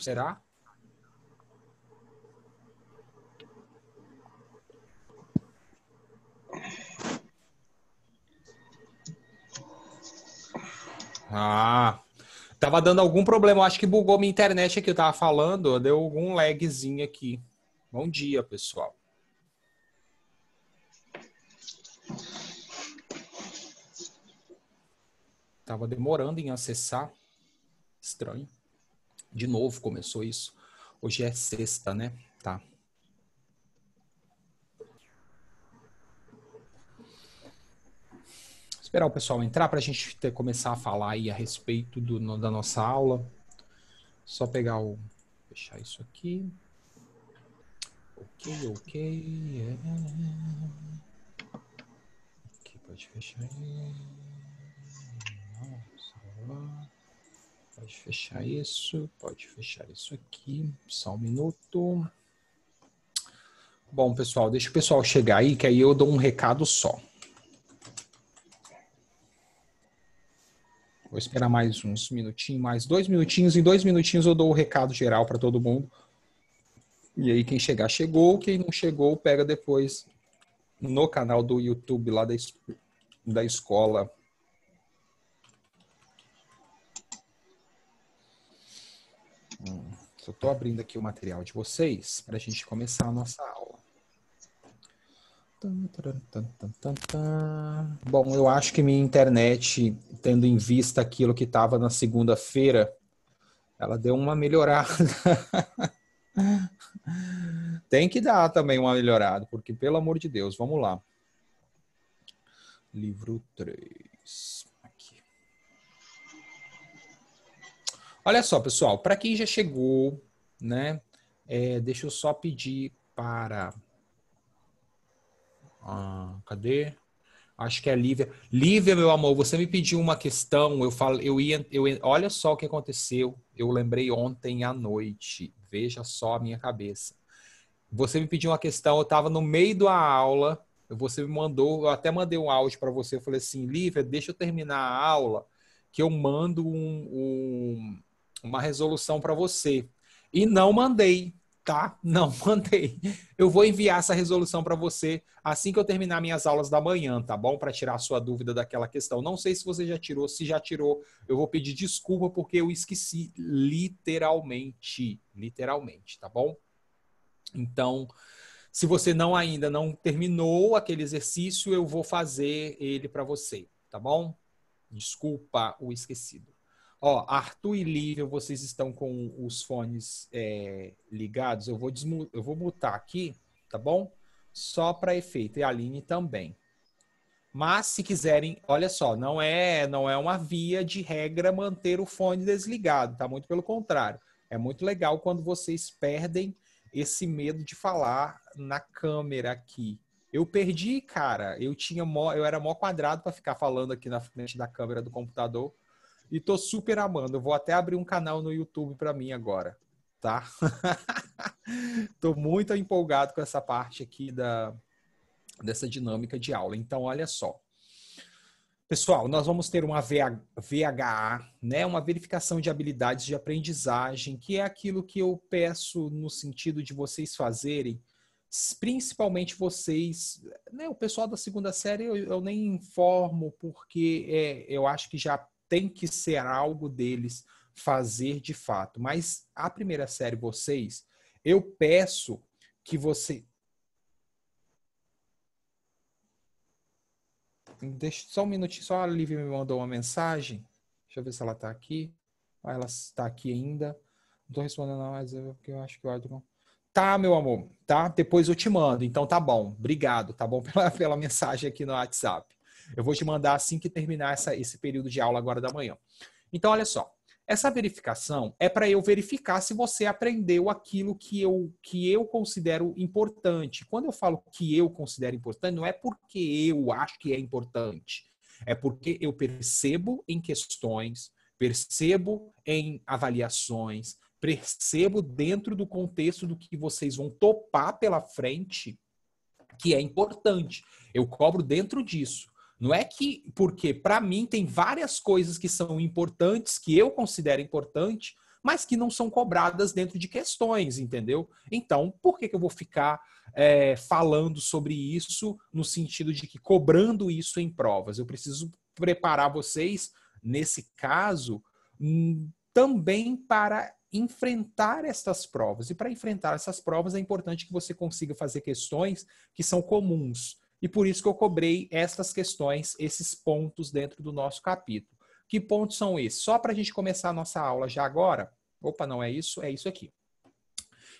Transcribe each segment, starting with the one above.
Será? Ah, tava dando algum problema. Eu acho que bugou minha internet aqui. Eu tava falando, deu algum lagzinho aqui. Bom dia, pessoal. Tava demorando em acessar. Estranho. De novo começou isso. Hoje é sexta, né? Tá. Esperar o pessoal entrar para a gente ter, começar a falar aí a respeito do, no, da nossa aula. Só pegar o. Fechar isso aqui. Ok, ok. É. Aqui pode fechar. Nossa, Pode fechar isso, pode fechar isso aqui. Só um minuto. Bom, pessoal, deixa o pessoal chegar aí, que aí eu dou um recado só. Vou esperar mais uns minutinhos, mais dois minutinhos. Em dois minutinhos eu dou o recado geral para todo mundo. E aí quem chegar chegou, quem não chegou pega depois no canal do YouTube lá da, da escola Só estou abrindo aqui o material de vocês para a gente começar a nossa aula. Bom, eu acho que minha internet, tendo em vista aquilo que estava na segunda-feira, ela deu uma melhorada. Tem que dar também uma melhorada, porque pelo amor de Deus, vamos lá. Livro 3. Olha só, pessoal, para quem já chegou, né? É, deixa eu só pedir para. Ah, cadê? Acho que é Lívia. Lívia, meu amor, você me pediu uma questão. Eu falo, eu ia, eu olha só o que aconteceu. Eu lembrei ontem à noite. Veja só a minha cabeça. Você me pediu uma questão. Eu estava no meio da aula. Você me mandou, eu até mandei um áudio para você. Eu falei assim, Lívia, deixa eu terminar a aula que eu mando um, um uma resolução para você. E não mandei, tá? Não mandei. Eu vou enviar essa resolução para você assim que eu terminar minhas aulas da manhã, tá bom? Para tirar a sua dúvida daquela questão. Não sei se você já tirou, se já tirou, eu vou pedir desculpa porque eu esqueci literalmente, literalmente, tá bom? Então, se você não ainda não terminou aquele exercício, eu vou fazer ele para você, tá bom? Desculpa o esquecido. Ó, Arthur e Lívia, vocês estão com os fones é, ligados. Eu vou, eu vou mutar aqui, tá bom? Só para efeito. E a Aline também. Mas se quiserem, olha só, não é, não é uma via de regra manter o fone desligado, tá? Muito pelo contrário. É muito legal quando vocês perdem esse medo de falar na câmera aqui. Eu perdi, cara. Eu tinha mó, eu era mó quadrado para ficar falando aqui na frente da câmera do computador e tô super amando. Vou até abrir um canal no YouTube para mim agora, tá? tô muito empolgado com essa parte aqui da dessa dinâmica de aula. Então, olha só. Pessoal, nós vamos ter uma VHA, né, uma verificação de habilidades de aprendizagem, que é aquilo que eu peço no sentido de vocês fazerem, principalmente vocês, né, o pessoal da segunda série eu, eu nem informo porque é, eu acho que já tem que ser algo deles fazer de fato. Mas a primeira série, vocês, eu peço que você. Deixa só um minutinho, só a Lívia me mandou uma mensagem. Deixa eu ver se ela está aqui. Ah, ela está aqui ainda. Não estou respondendo, não, mas é eu, eu acho que o Arthur. Tá, meu amor, tá? Depois eu te mando. Então tá bom. Obrigado, tá bom? Pela, pela mensagem aqui no WhatsApp. Eu vou te mandar assim que terminar essa, esse período de aula agora da manhã. Então, olha só. Essa verificação é para eu verificar se você aprendeu aquilo que eu, que eu considero importante. Quando eu falo que eu considero importante, não é porque eu acho que é importante. É porque eu percebo em questões, percebo em avaliações, percebo dentro do contexto do que vocês vão topar pela frente que é importante. Eu cobro dentro disso. Não é que, porque para mim tem várias coisas que são importantes, que eu considero importante, mas que não são cobradas dentro de questões, entendeu? Então, por que, que eu vou ficar é, falando sobre isso no sentido de que cobrando isso em provas? Eu preciso preparar vocês, nesse caso, hum, também para enfrentar estas provas. E para enfrentar essas provas é importante que você consiga fazer questões que são comuns. E por isso que eu cobrei estas questões, esses pontos dentro do nosso capítulo. Que pontos são esses? Só para a gente começar a nossa aula já agora. Opa, não é isso? É isso aqui.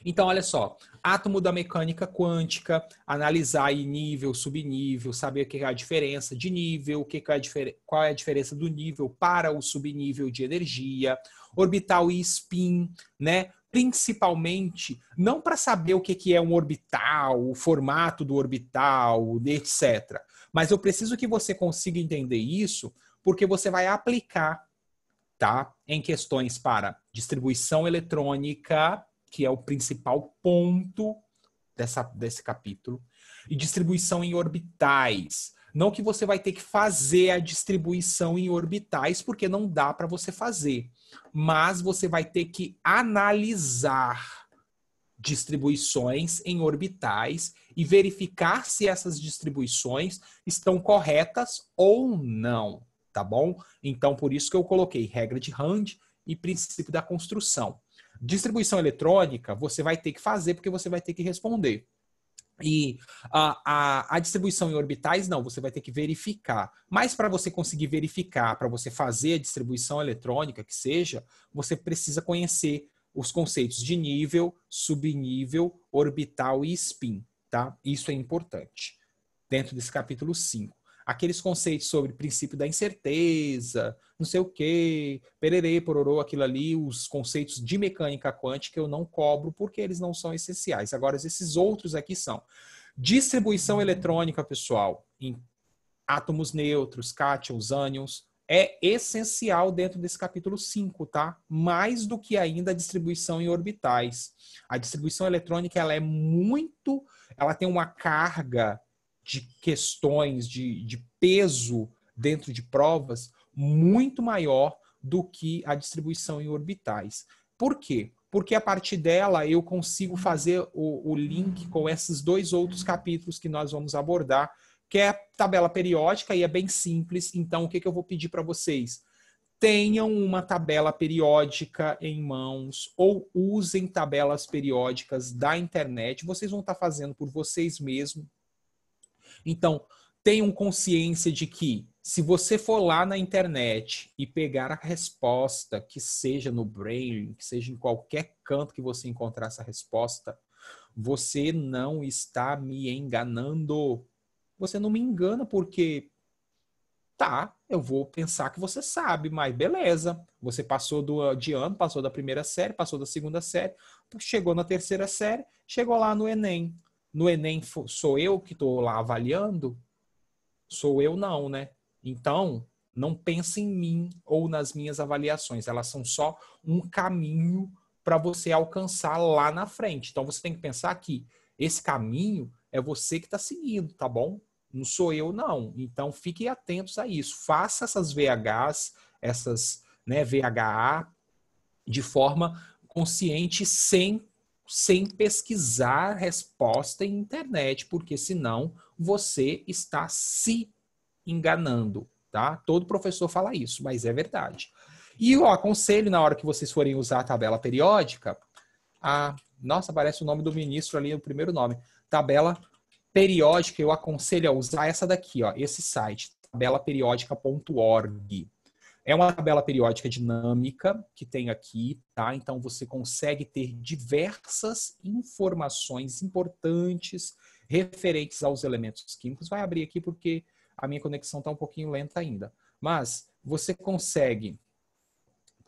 Então, olha só, átomo da mecânica quântica, analisar aí nível, subnível, saber o que é a diferença de nível, o que é a qual é a diferença do nível para o subnível de energia, orbital e spin, né? principalmente não para saber o que, que é um orbital, o formato do orbital, etc. Mas eu preciso que você consiga entender isso, porque você vai aplicar tá, em questões para distribuição eletrônica, que é o principal ponto dessa, desse capítulo, e distribuição em orbitais. Não que você vai ter que fazer a distribuição em orbitais, porque não dá para você fazer mas você vai ter que analisar distribuições em orbitais e verificar se essas distribuições estão corretas ou não, tá bom? Então, por isso que eu coloquei regra de Hund e princípio da construção. Distribuição eletrônica, você vai ter que fazer porque você vai ter que responder. E a, a, a, distribuição em orbitais, não, você vai ter que verificar. Mas para você conseguir verificar, para você fazer a distribuição eletrônica, que seja, você precisa conhecer os conceitos de nível, subnível, orbital e spin, tá? Isso é importante. Dentro desse capítulo 5. Aqueles conceitos sobre princípio da incerteza, não sei o que, pererei pororô, aquilo ali, os conceitos de mecânica quântica eu não cobro porque eles não são essenciais. Agora, esses outros aqui são. Distribuição uhum. eletrônica, pessoal, em átomos neutros, cátions, ânions, é essencial dentro desse capítulo 5, tá? Mais do que ainda a distribuição em orbitais. A distribuição eletrônica, ela é muito, ela tem uma carga de questões, de, de peso dentro de provas, muito maior do que a distribuição em orbitais. Por quê? Porque a partir dela eu consigo fazer o, o link com esses dois outros capítulos que nós vamos abordar, que é a tabela periódica e é bem simples. Então, o que, que eu vou pedir para vocês? Tenham uma tabela periódica em mãos ou usem tabelas periódicas da internet. Vocês vão estar tá fazendo por vocês mesmos. Então, tenham consciência de que se você for lá na internet e pegar a resposta, que seja no Brain, que seja em qualquer canto que você encontrar essa resposta, você não está me enganando. Você não me engana porque tá, eu vou pensar que você sabe, mas beleza. Você passou do de ano, passou da primeira série, passou da segunda série, chegou na terceira série, chegou lá no ENEM. No ENEM sou eu que estou lá avaliando? Sou eu não, né? Então, não pense em mim ou nas minhas avaliações, elas são só um caminho para você alcançar lá na frente. Então, você tem que pensar que esse caminho é você que está seguindo, tá bom? Não sou eu, não. Então, fiquem atentos a isso. Faça essas VHs, essas né, VHA, de forma consciente, sem, sem pesquisar resposta em internet, porque senão você está se enganando, tá? Todo professor fala isso, mas é verdade. E eu aconselho, na hora que vocês forem usar a tabela periódica, a. Nossa, parece o nome do ministro ali, o primeiro nome. Tabela periódica, eu aconselho a usar essa daqui, ó, esse site, tabelaperiódica.org. É uma tabela periódica dinâmica que tem aqui, tá? Então você consegue ter diversas informações importantes referentes aos elementos químicos. Vai abrir aqui porque a minha conexão está um pouquinho lenta ainda. Mas você consegue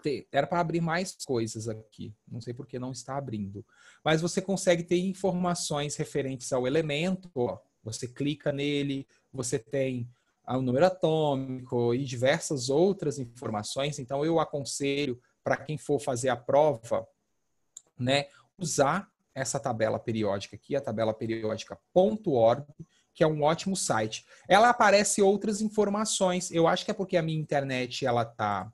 ter. Era para abrir mais coisas aqui, não sei por que não está abrindo. Mas você consegue ter informações referentes ao elemento, ó, você clica nele, você tem ah, o número atômico e diversas outras informações. Então, eu aconselho para quem for fazer a prova, né, usar essa tabela periódica aqui, a tabela periódica ponto .org, que é um ótimo site. Ela aparece outras informações. Eu acho que é porque a minha internet ela tá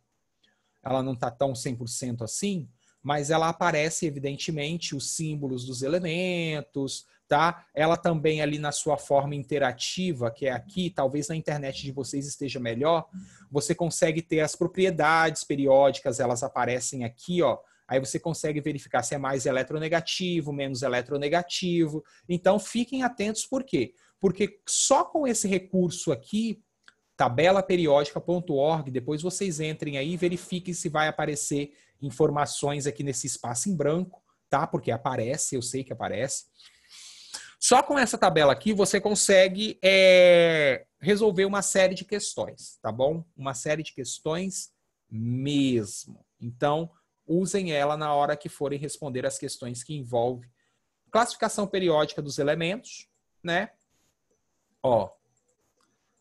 ela não tá tão 100% assim, mas ela aparece evidentemente os símbolos dos elementos, tá? Ela também ali na sua forma interativa, que é aqui, talvez na internet de vocês esteja melhor, você consegue ter as propriedades periódicas, elas aparecem aqui, ó. Aí você consegue verificar se é mais eletronegativo, menos eletronegativo. Então fiquem atentos por quê? porque só com esse recurso aqui, tabelaperiódica.org, depois vocês entrem aí e verifiquem se vai aparecer informações aqui nesse espaço em branco, tá? Porque aparece, eu sei que aparece. Só com essa tabela aqui você consegue é, resolver uma série de questões, tá bom? Uma série de questões mesmo. Então, usem ela na hora que forem responder as questões que envolvem classificação periódica dos elementos, né? Ó,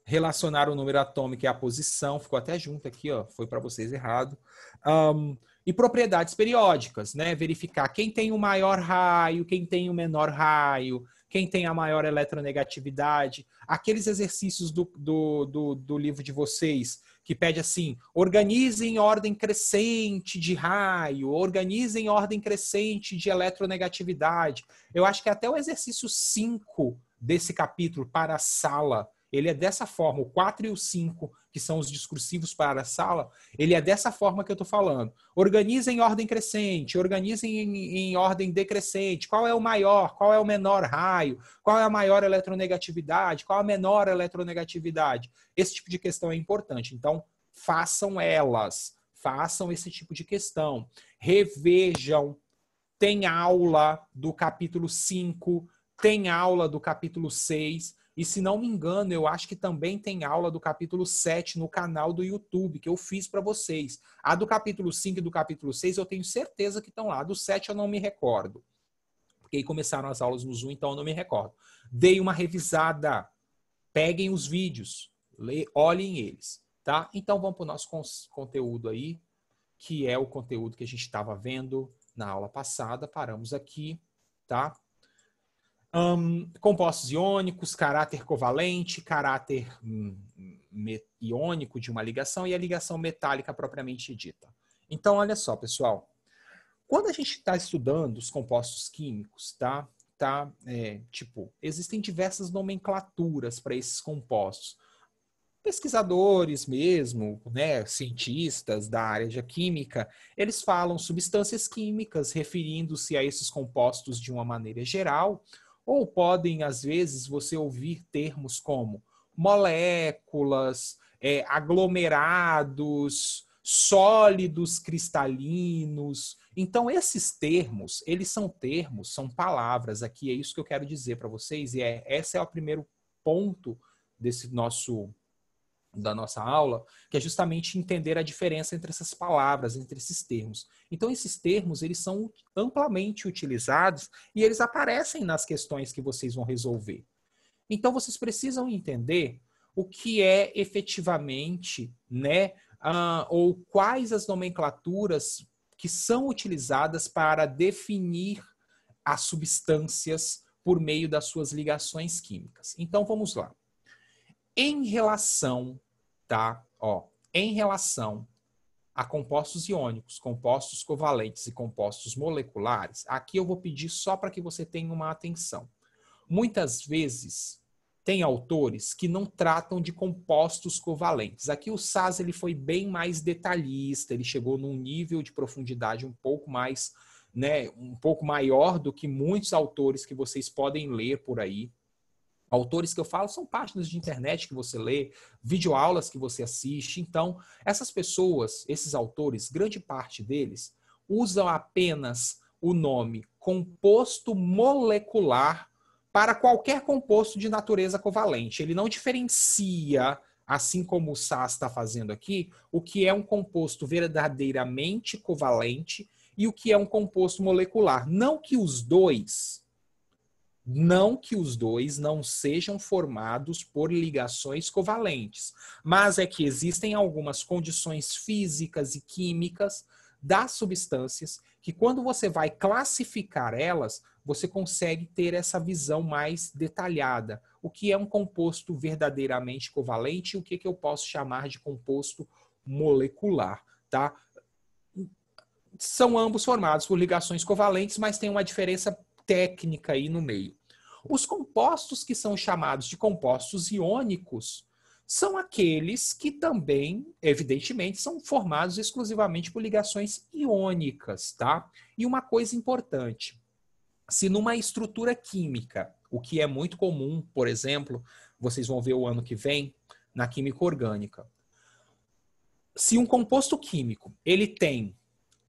relacionar o número atômico e a posição, ficou até junto aqui, ó, foi para vocês errado. Um, e propriedades periódicas, né? Verificar quem tem o maior raio, quem tem o menor raio, quem tem a maior eletronegatividade. Aqueles exercícios do, do, do, do livro de vocês que pede assim: organize em ordem crescente de raio, organize em ordem crescente de eletronegatividade. Eu acho que até o exercício 5 desse capítulo para a sala, ele é dessa forma, o 4 e o 5, que são os discursivos para a sala, ele é dessa forma que eu estou falando. Organizem em ordem crescente, organizem em, em, ordem decrescente. Qual é o maior, qual é o menor raio, qual é a maior eletronegatividade, qual a menor eletronegatividade. Esse tipo de questão é importante. Então, façam elas, façam esse tipo de questão. Revejam. Tem aula do capítulo 5 tem aula do capítulo 6. E se não me engano, eu acho que também tem aula do capítulo 7 no canal do YouTube, que eu fiz para vocês. A do capítulo 5 e do capítulo 6 eu tenho certeza que estão lá. A do 7 eu não me recordo. Porque aí começaram as aulas no Zoom, então eu não me recordo. Dei uma revisada. Peguem os vídeos, lê olhem eles, tá? Então vamos para o nosso conteúdo aí, que é o conteúdo que a gente estava vendo na aula passada. Paramos aqui, tá? Um, compostos iônicos, caráter covalente, caráter hum, iônico de uma ligação e a ligação metálica propriamente dita. Então, olha só, pessoal. Quando a gente está estudando os compostos químicos, tá? tá? É, tipo, existem diversas nomenclaturas para esses compostos. Pesquisadores mesmo, né, cientistas da área de química, eles falam substâncias químicas referindo-se a esses compostos de uma maneira geral, ou podem, às vezes, você ouvir termos como moléculas, é, aglomerados, sólidos cristalinos. Então, esses termos, eles são termos, são palavras aqui, é isso que eu quero dizer para vocês, e é, esse é o primeiro ponto desse nosso da nossa aula, que é justamente entender a diferença entre essas palavras, entre esses termos. Então, esses termos, eles são amplamente utilizados e eles aparecem nas questões que vocês vão resolver. Então, vocês precisam entender o que é efetivamente, né, uh, ou quais as nomenclaturas que são utilizadas para definir as substâncias por meio das suas ligações químicas. Então, vamos lá. Em relação tá? Ó, em relação a compostos iônicos, compostos covalentes e compostos moleculares, aqui eu vou pedir só para que você tenha uma atenção. Muitas vezes tem autores que não tratam de compostos covalentes. Aqui o Saz ele foi bem mais detalhista, ele chegou num nível de profundidade um pouco mais, né, um pouco maior do que muitos autores que vocês podem ler por aí. Autores que eu falo são páginas de internet que você lê, videoaulas que você assiste. Então, essas pessoas, esses autores, grande parte deles, usam apenas o nome composto molecular para qualquer composto de natureza covalente. Ele não diferencia, assim como o SAS está fazendo aqui, o que é um composto verdadeiramente covalente e o que é um composto molecular. Não que os dois não que os dois não sejam formados por ligações covalentes, mas é que existem algumas condições físicas e químicas das substâncias que, quando você vai classificar elas, você consegue ter essa visão mais detalhada. O que é um composto verdadeiramente covalente e o que, que eu posso chamar de composto molecular, tá? São ambos formados por ligações covalentes, mas tem uma diferença técnica aí no meio. Os compostos que são chamados de compostos iônicos são aqueles que também, evidentemente, são formados exclusivamente por ligações iônicas, tá? E uma coisa importante, se numa estrutura química, o que é muito comum, por exemplo, vocês vão ver o ano que vem na química orgânica. Se um composto químico, ele tem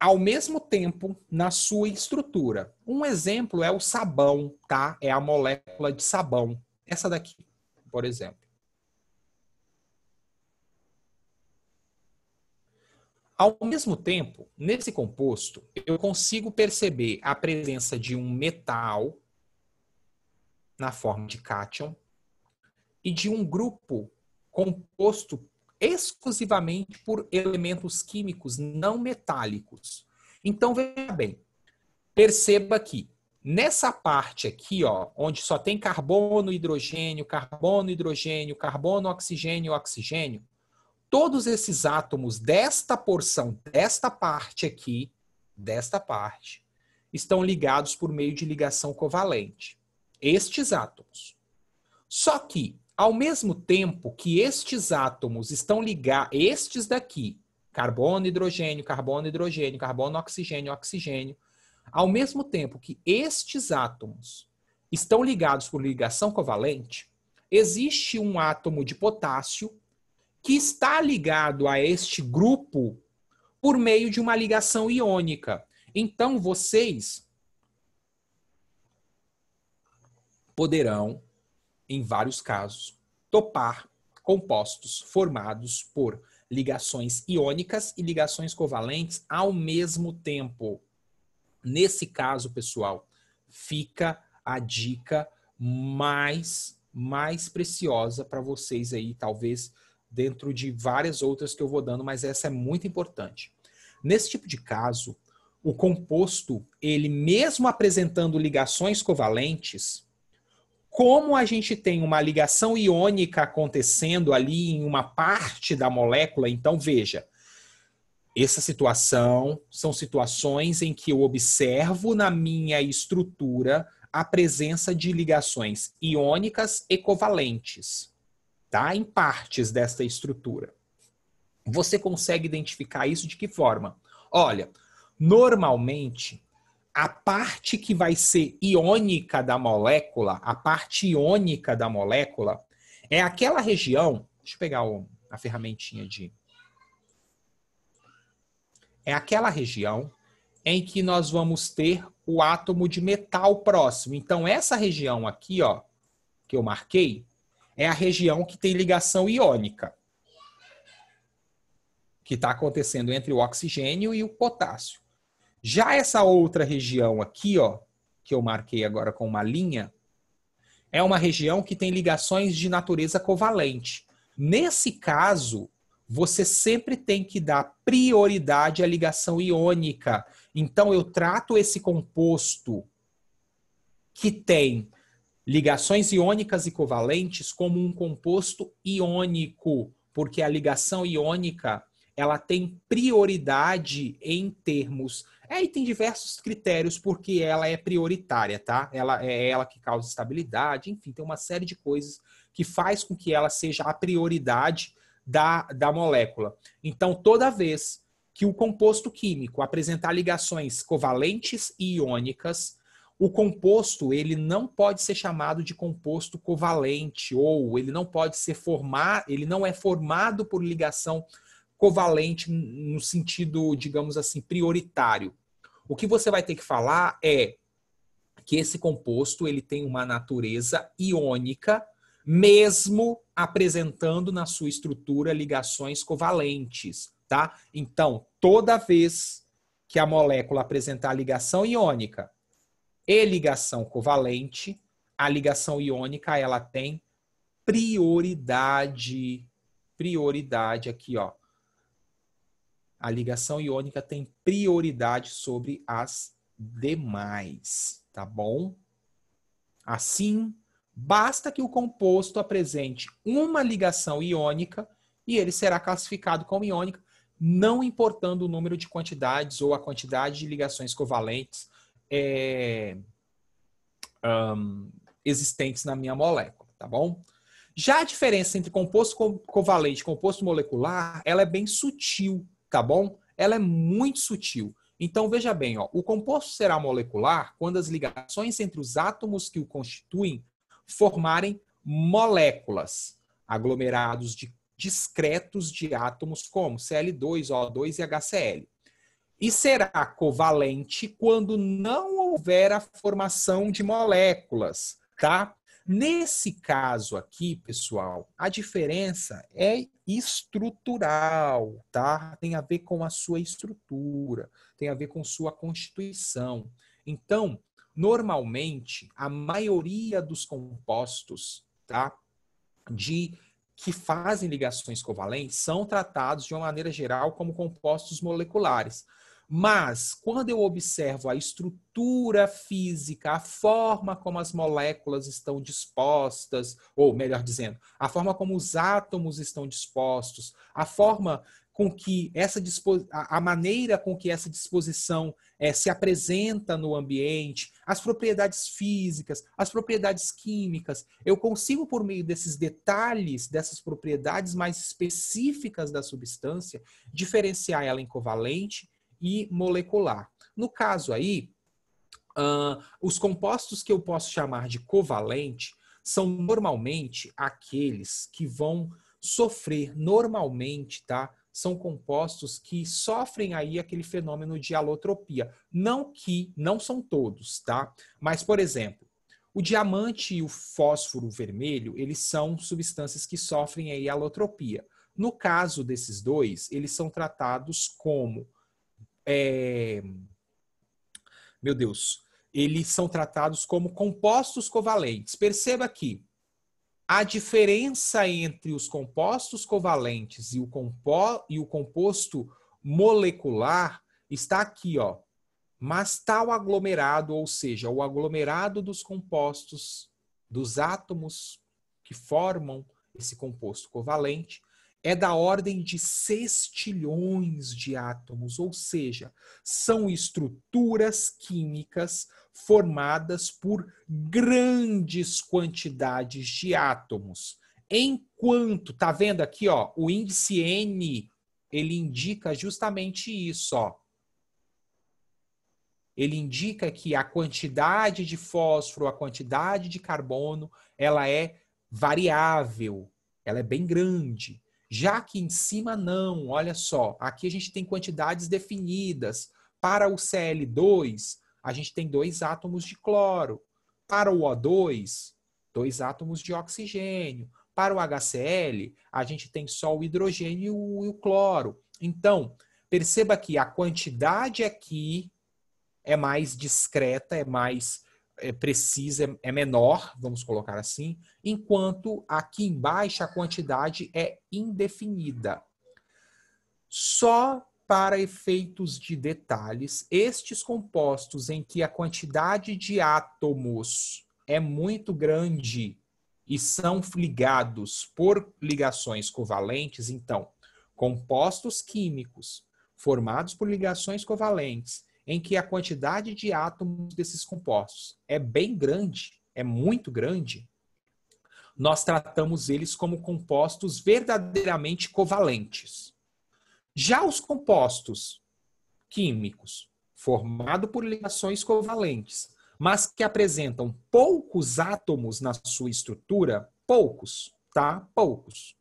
ao mesmo tempo na sua estrutura. Um exemplo é o sabão, tá? É a molécula de sabão. Essa daqui, por exemplo. Ao mesmo tempo, nesse composto, eu consigo perceber a presença de um metal na forma de cátion e de um grupo composto exclusivamente por elementos químicos não metálicos. Então, veja bem, perceba que nessa parte aqui, ó, onde só tem carbono, hidrogênio, carbono, hidrogênio, carbono, oxigênio, oxigênio, todos esses átomos desta porção, desta parte aqui, desta parte, estão ligados por meio de ligação covalente. Estes átomos. Só que ao mesmo tempo que estes átomos estão ligados, estes daqui, carbono, hidrogênio, carbono, hidrogênio, carbono, oxigênio, oxigênio, ao mesmo tempo que estes átomos estão ligados por ligação covalente, existe um átomo de potássio que está ligado a este grupo por meio de uma ligação iônica. Então vocês poderão em vários casos, topar compostos formados por ligações iônicas e ligações covalentes ao mesmo tempo. Nesse caso, pessoal, fica a dica mais mais preciosa para vocês aí, talvez dentro de várias outras que eu vou dando, mas essa é muito importante. Nesse tipo de caso, o composto, ele mesmo apresentando ligações covalentes, como a gente tem uma ligação iônica acontecendo ali em uma parte da molécula, então veja, essa situação são situações em que eu observo na minha estrutura a presença de ligações iônicas e covalentes, tá? Em partes desta estrutura. Você consegue identificar isso de que forma? Olha, normalmente a parte que vai ser iônica da molécula, a parte iônica da molécula, é aquela região. Deixa eu pegar o, a ferramentinha de. É aquela região em que nós vamos ter o átomo de metal próximo. Então, essa região aqui, ó, que eu marquei, é a região que tem ligação iônica. Que está acontecendo entre o oxigênio e o potássio. Já essa outra região aqui, ó, que eu marquei agora com uma linha, é uma região que tem ligações de natureza covalente. Nesse caso, você sempre tem que dar prioridade à ligação iônica. Então, eu trato esse composto que tem ligações iônicas e covalentes como um composto iônico, porque a ligação iônica ela tem prioridade em termos. É, e tem diversos critérios porque ela é prioritária, tá? Ela é ela que causa estabilidade, enfim, tem uma série de coisas que faz com que ela seja a prioridade da, da molécula. Então, toda vez que o composto químico apresentar ligações covalentes e iônicas, o composto ele não pode ser chamado de composto covalente ou ele não pode ser formar, ele não é formado por ligação covalente covalente no sentido, digamos assim, prioritário. O que você vai ter que falar é que esse composto ele tem uma natureza iônica, mesmo apresentando na sua estrutura ligações covalentes, tá? Então, toda vez que a molécula apresentar ligação iônica e ligação covalente, a ligação iônica ela tem prioridade, prioridade aqui, ó, a ligação iônica tem prioridade sobre as demais, tá bom? Assim, basta que o composto apresente uma ligação iônica e ele será classificado como iônica, não importando o número de quantidades ou a quantidade de ligações covalentes é, um, existentes na minha molécula, tá bom? Já a diferença entre composto covalente e composto molecular, ela é bem sutil, tá bom? Ela é muito sutil. Então veja bem, ó, o composto será molecular quando as ligações entre os átomos que o constituem formarem moléculas, aglomerados de discretos de átomos como Cl2, O2 e HCl. E será covalente quando não houver a formação de moléculas, tá? Nesse caso aqui, pessoal, a diferença é estrutural, tá? Tem a ver com a sua estrutura, tem a ver com sua constituição. Então, normalmente, a maioria dos compostos, tá? De que fazem ligações covalentes são tratados de uma maneira geral como compostos moleculares. Mas, quando eu observo a estrutura física, a forma como as moléculas estão dispostas, ou melhor dizendo, a forma como os átomos estão dispostos, a forma com que essa a maneira com que essa disposição é, se apresenta no ambiente, as propriedades físicas, as propriedades químicas, eu consigo por meio desses detalhes, dessas propriedades mais específicas da substância, diferenciar ela em covalente e molecular. No caso aí, uh, os compostos que eu posso chamar de covalente são normalmente aqueles que vão sofrer normalmente, tá? São compostos que sofrem aí aquele fenômeno de alotropia. Não que, não são todos, tá? Mas, por exemplo, o diamante e o fósforo vermelho, eles são substâncias que sofrem aí alotropia. No caso desses dois, eles são tratados como é, meu Deus, eles são tratados como compostos covalentes. Perceba que a diferença entre os compostos covalentes e o, compo e o composto molecular está aqui, ó. Mas tal tá aglomerado, ou seja, o aglomerado dos compostos, dos átomos que formam esse composto covalente, é da ordem de sextilhões de átomos, ou seja, são estruturas químicas formadas por grandes quantidades de átomos. Enquanto, tá vendo aqui, ó, o índice N, ele indica justamente isso, ó. Ele indica que a quantidade de fósforo, a quantidade de carbono, ela é variável, ela é bem grande. Já que em cima não, olha só, aqui a gente tem quantidades definidas. Para o Cl2, a gente tem dois átomos de cloro. Para o O2, dois átomos de oxigênio. Para o HCl, a gente tem só o hidrogênio e o cloro. Então, perceba que a quantidade aqui é mais discreta, é mais é, precisa é, é menor, vamos colocar assim, enquanto aqui embaixo a quantidade é indefinida. Só para efeitos de detalhes, estes compostos em que a quantidade de átomos é muito grande e são ligados por ligações covalentes, então, compostos químicos formados por ligações covalentes em que a quantidade de átomos desses compostos é bem grande, é muito grande, nós tratamos eles como compostos verdadeiramente covalentes. Já os compostos químicos, formados por ligações covalentes, mas que apresentam poucos átomos na sua estrutura, poucos, tá? Poucos.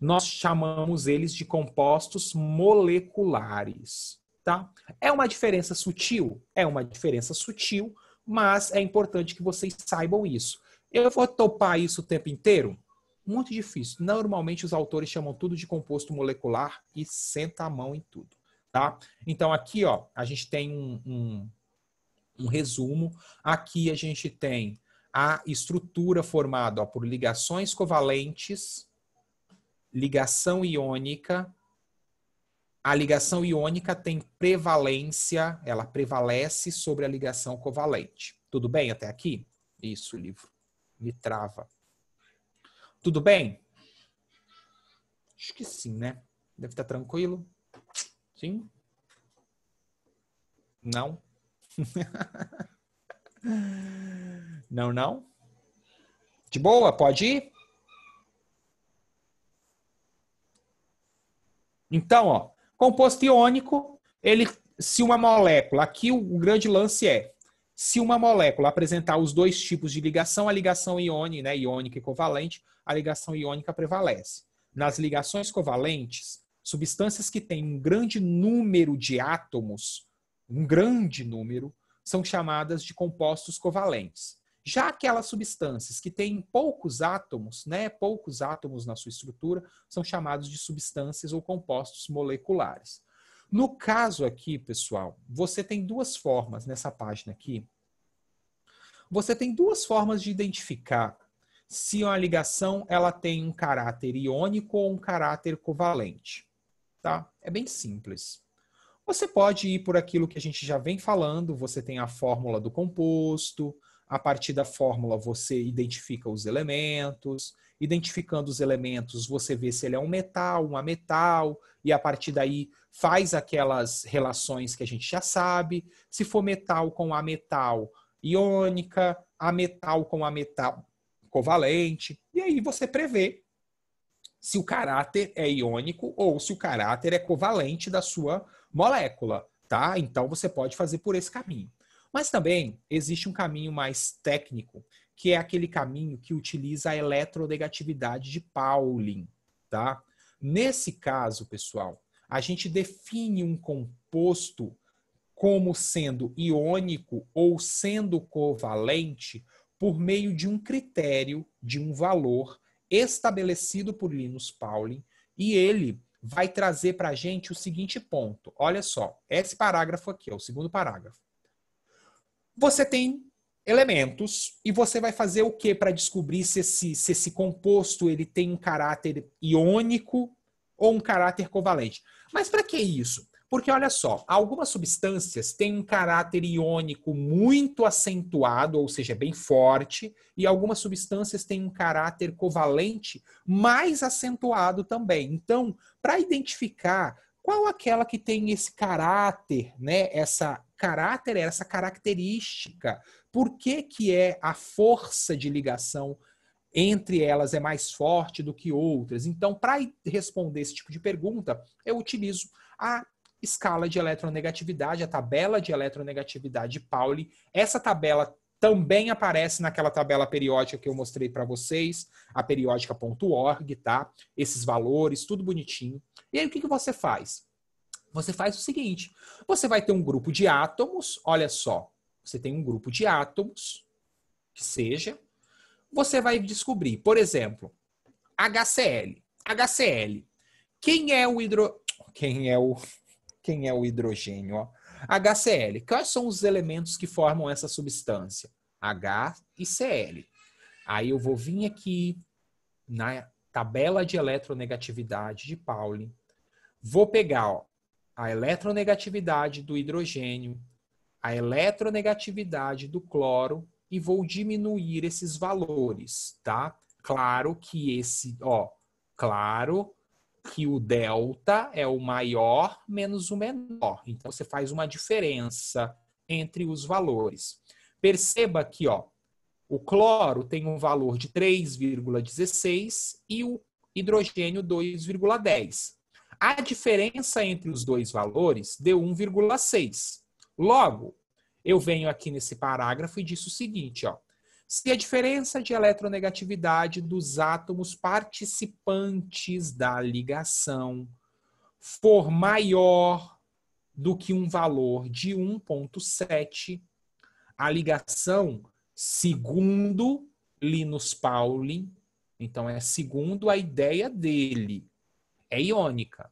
Nós chamamos eles de compostos moleculares. Tá? É uma diferença sutil? É uma diferença sutil, mas é importante que vocês saibam isso. Eu vou topar isso o tempo inteiro? Muito difícil. Normalmente os autores chamam tudo de composto molecular e senta a mão em tudo, tá? Então aqui, ó, a gente tem um, um, um resumo. Aqui a gente tem a estrutura formada ó, por ligações covalentes, ligação iônica, a ligação iônica tem prevalência, ela prevalece sobre a ligação covalente. Tudo bem até aqui? Isso, o livro me trava. Tudo bem? Acho que sim, né? Deve estar tá tranquilo. Sim? Não? não, não? De boa, pode ir? Então, ó, Composto iônico, ele se uma molécula, aqui o, grande lance é, se uma molécula apresentar os dois tipos de ligação, a ligação ione, né, iônica e covalente, a ligação iônica prevalece. Nas ligações covalentes, substâncias que têm um grande número de átomos, um grande número, são chamadas de compostos covalentes. Já aquelas substâncias que têm poucos átomos, né, poucos átomos na sua estrutura, são chamados de substâncias ou compostos moleculares. No caso aqui, pessoal, você tem duas formas nessa página aqui. Você tem duas formas de identificar se uma ligação ela tem um caráter iônico ou um caráter covalente, tá? É bem simples. Você pode ir por aquilo que a gente já vem falando, você tem a fórmula do composto, a partir da fórmula você identifica os elementos, identificando os elementos você vê se ele é um metal, um ametal, e a partir daí faz aquelas relações que a gente já sabe. Se for metal com ametal iônica, ametal com ametal covalente, e aí você prevê se o caráter é iônico ou se o caráter é covalente da sua molécula, tá? Então você pode fazer por esse caminho. Mas também existe um caminho mais técnico, que é aquele caminho que utiliza a eletronegatividade de Pauling, tá? Nesse caso, pessoal, a gente define um composto como sendo iônico ou sendo covalente por meio de um critério de um valor estabelecido por Linus Pauling e ele vai trazer para a gente o seguinte ponto. Olha só, esse parágrafo aqui, o segundo parágrafo você tem elementos e você vai fazer o que para descobrir se esse, se esse composto ele tem um caráter iônico ou um caráter covalente. Mas para que isso? Porque olha só, algumas substâncias têm um caráter iônico muito acentuado, ou seja, bem forte, e algumas substâncias têm um caráter covalente mais acentuado também. Então, para identificar qual aquela que tem esse caráter, né, essa caráter é essa característica? Por que, que é a força de ligação entre elas é mais forte do que outras? Então, para responder esse tipo de pergunta, eu utilizo a escala de eletronegatividade, a tabela de eletronegatividade de Pauli. Essa tabela também aparece naquela tabela periódica que eu mostrei para vocês, a periódica.org, tá? Esses valores, tudo bonitinho. E aí, o que, que você faz? Você faz o seguinte: você vai ter um grupo de átomos, olha só, você tem um grupo de átomos, que seja, você vai descobrir, por exemplo, HCl. HCl. Quem é o hidro... quem é o quem é o hidrogênio, ó? HCl. Quais são os elementos que formam essa substância? H e Cl. Aí eu vou vir aqui na tabela de eletronegatividade de Pauli. Vou pegar, ó, a eletronegatividade do hidrogênio, a eletronegatividade do cloro e vou diminuir esses valores, tá? Claro que esse, ó, claro que o delta é o maior menos o menor. Então você faz uma diferença entre os valores. Perceba que, ó, o cloro tem um valor de 3,16 e o hidrogênio 2,10. A diferença entre os dois valores deu 1,6. Logo, eu venho aqui nesse parágrafo e disse o seguinte, ó. Se a diferença de eletronegatividade dos átomos participantes da ligação for maior do que um valor de 1,7, a ligação, segundo Linus Pauling, então é segundo a ideia dele, é iônica.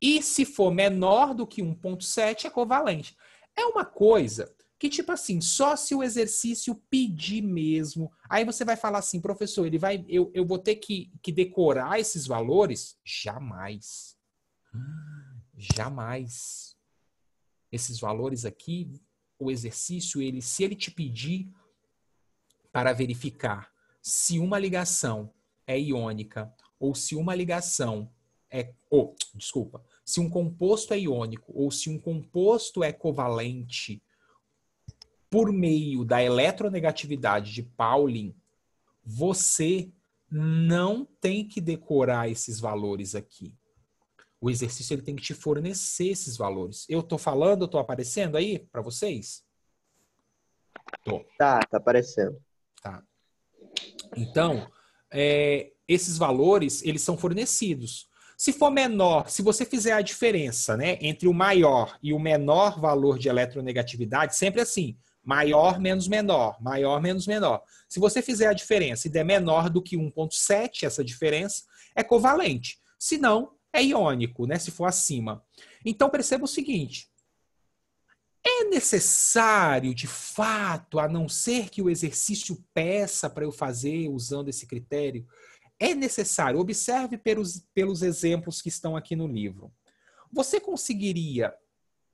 E se for menor do que 1,7, é covalente. É uma coisa que, tipo assim, só se o exercício pedir mesmo. Aí você vai falar assim, professor, ele vai, eu, eu vou ter que, que decorar esses valores? Jamais. Jamais. Esses valores aqui, o exercício, ele, se ele te pedir para verificar se uma ligação é iônica ou se uma ligação é ou, desculpa, se um composto é iônico ou se um composto é covalente por meio da eletronegatividade de Pauling, você não tem que decorar esses valores aqui. O exercício ele tem que te fornecer esses valores. Eu tô falando, tô aparecendo aí para vocês? Tô. Tá, tá aparecendo. Tá. Então, é, esses valores, eles são fornecidos. Se for menor, se você fizer a diferença né, entre o maior e o menor valor de eletronegatividade, sempre assim, maior menos menor, maior menos menor. Se você fizer a diferença e der menor do que 1,7, essa diferença é covalente. Se não, é iônico, né, se for acima. Então perceba o seguinte: é necessário, de fato, a não ser que o exercício peça para eu fazer usando esse critério, é necessário, observe pelos, pelos exemplos que estão aqui no livro. Você conseguiria,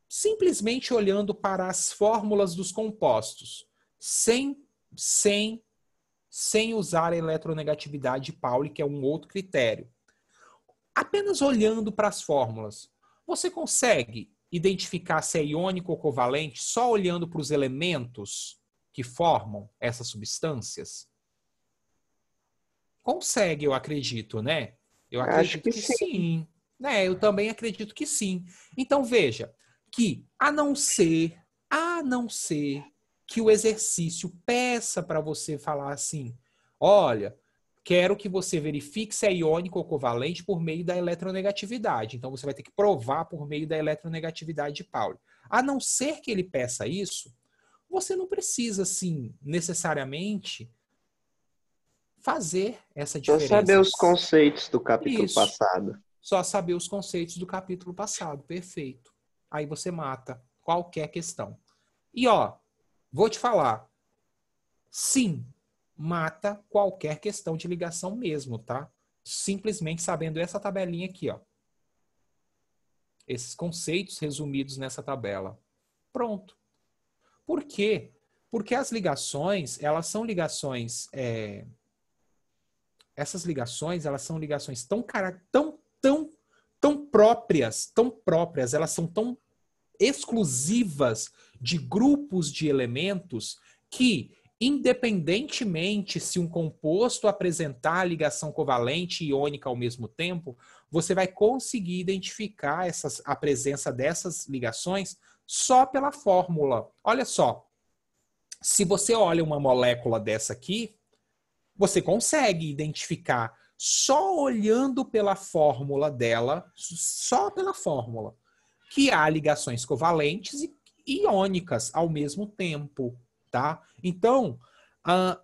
simplesmente olhando para as fórmulas dos compostos, sem, sem, sem usar a eletronegatividade de Pauli, que é um outro critério. Apenas olhando para as fórmulas, você consegue identificar se é iônico ou covalente só olhando para os elementos que formam essas substâncias? Consegue, eu acredito, né? Eu acredito Acho que, que sim. sim. Né? Eu também acredito que sim. Então veja que a não ser, a não ser que o exercício peça para você falar assim: olha, quero que você verifique se é iônico ou covalente por meio da eletronegatividade. Então você vai ter que provar por meio da eletronegatividade de Pauli. A não ser que ele peça isso, você não precisa, assim, necessariamente fazer essa diferença. Só saber os conceitos do capítulo Isso. passado. Só saber os conceitos do capítulo passado, perfeito. Aí você mata qualquer questão. E ó, vou te falar. Sim, mata qualquer questão de ligação mesmo, tá? Simplesmente sabendo essa tabelinha aqui, ó. Esses conceitos resumidos nessa tabela. Pronto. Por quê? Porque as ligações, elas são ligações é, essas ligações, elas são ligações tão, tão, tão, tão próprias, tão próprias, elas são tão exclusivas de grupos de elementos que, independentemente se um composto apresentar ligação covalente e iônica ao mesmo tempo, você vai conseguir identificar essas, a presença dessas ligações só pela fórmula. Olha só, se você olha uma molécula dessa aqui, você consegue identificar só olhando pela fórmula dela, só pela fórmula, que há ligações covalentes e iônicas ao mesmo tempo, tá? Então, a,